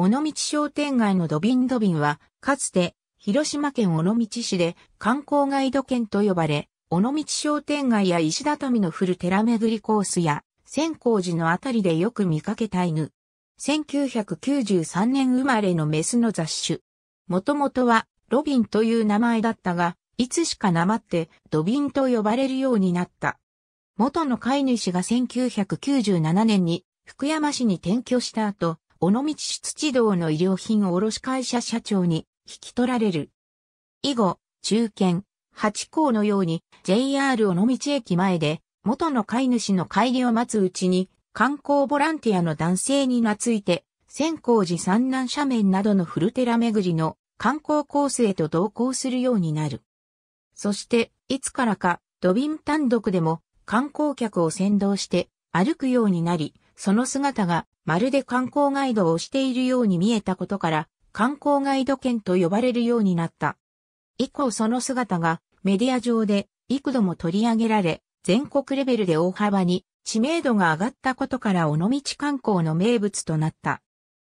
尾道商店街のドビンドビンは、かつて、広島県尾道市で観光ガイド県と呼ばれ、尾道商店街や石畳の古寺巡りコースや、千光寺のあたりでよく見かけた犬。1993年生まれのメスの雑種。もともとは、ロビンという名前だったが、いつしかなまって、ドビンと呼ばれるようになった。元の飼い主が1997年に、福山市に転居した後、尾道出地道の医療品卸会社社長に引き取られる。以後、中堅、八甲のように JR 尾道駅前で元の飼い主の帰りを待つうちに観光ボランティアの男性に懐いて、仙光寺三南斜面などの古寺巡りの観光コースへと同行するようになる。そして、いつからか、土瓶単独でも観光客を先導して歩くようになり、その姿がまるで観光ガイドをしているように見えたことから、観光ガイド犬と呼ばれるようになった。以降その姿がメディア上で幾度も取り上げられ、全国レベルで大幅に知名度が上がったことから尾道観光の名物となった。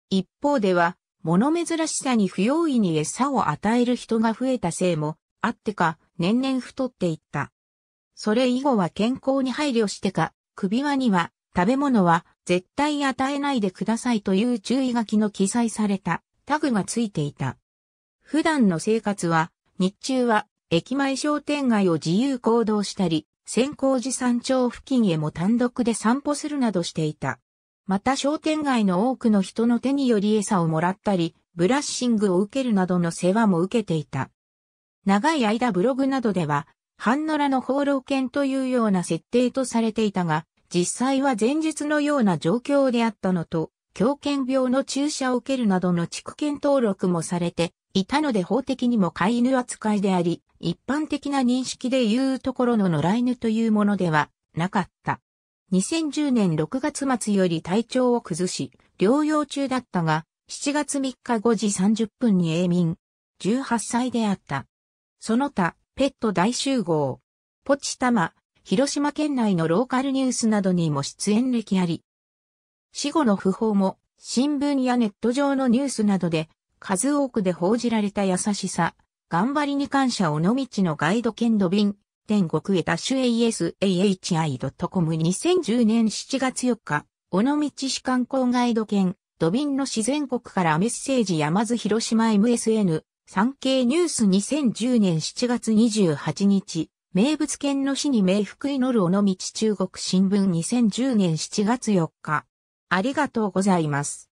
一方では、物珍しさに不用意に餌を与える人が増えたせいもあってか、年々太っていった。それ以後は健康に配慮してか、首輪には食べ物は絶対与えないでくださいという注意書きの記載されたタグがついていた。普段の生活は、日中は駅前商店街を自由行動したり、先行寺山頂付近へも単独で散歩するなどしていた。また商店街の多くの人の手により餌をもらったり、ブラッシングを受けるなどの世話も受けていた。長い間ブログなどでは、半野良の放浪犬というような設定とされていたが、実際は前述のような状況であったのと、狂犬病の注射を受けるなどの畜犬登録もされていたので法的にも飼い犬扱いであり、一般的な認識でいうところの野良犬というものではなかった。2010年6月末より体調を崩し、療養中だったが、7月3日5時30分に永眠。18歳であった。その他、ペット大集合。ポチタマ、広島県内のローカルニュースなどにも出演歴あり、死後の訃報も新聞やネット上のニュースなどで数多くで報じられた優しさ、頑張りに感謝尾道のガイド兼ビン、天国へダッシュ asahi.com2010 年7月4日、尾道市観光ガイド兼ビンの自然国からメッセージ山津広島 MSN 産経ニュース2010年7月28日、名物犬の死に冥福祈る尾道中国新聞2010年7月4日。ありがとうございます。